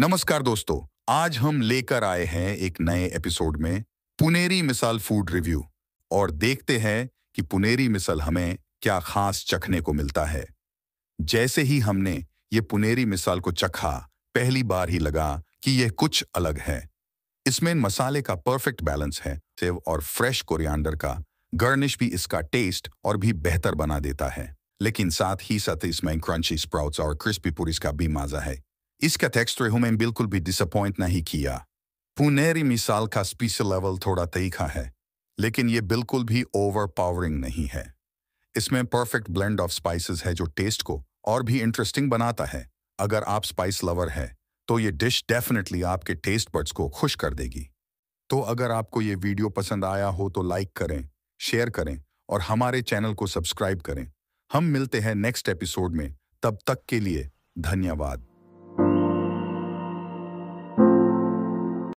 नमस्कार दोस्तों आज हम लेकर आए हैं एक नए एपिसोड में पुनेरी मिसाल फूड रिव्यू और देखते हैं कि पुनेरी मिसल हमें क्या खास चखने को मिलता है जैसे ही हमने ये पुनेरी मिसाल को चखा पहली बार ही लगा कि यह कुछ अलग है इसमें मसाले का परफेक्ट बैलेंस है सेव और फ्रेश कोरिएंडर का गर्निश भी इसका टेस्ट और भी बेहतर बना देता है लेकिन साथ ही साथ इसमें क्रंची स्प्राउट्स और क्रिस्पी पूरीज का भी मजा है इसका टेक्सचर तो हमें बिल्कुल भी डिसअपॉइंट नहीं किया पुनेरी मिसाल का स्पीसी लेवल थोड़ा तीखा है लेकिन ये बिल्कुल भी ओवर पावरिंग नहीं है इसमें परफेक्ट ब्लेंड ऑफ स्पाइसेस है जो टेस्ट को और भी इंटरेस्टिंग बनाता है अगर आप स्पाइस लवर है तो ये डिश डेफिनेटली आपके टेस्ट बर्ड्स को खुश कर देगी तो अगर आपको ये वीडियो पसंद आया हो तो लाइक करें शेयर करें और हमारे चैनल को सब्सक्राइब करें हम मिलते हैं नेक्स्ट एपिसोड में तब तक के लिए धन्यवाद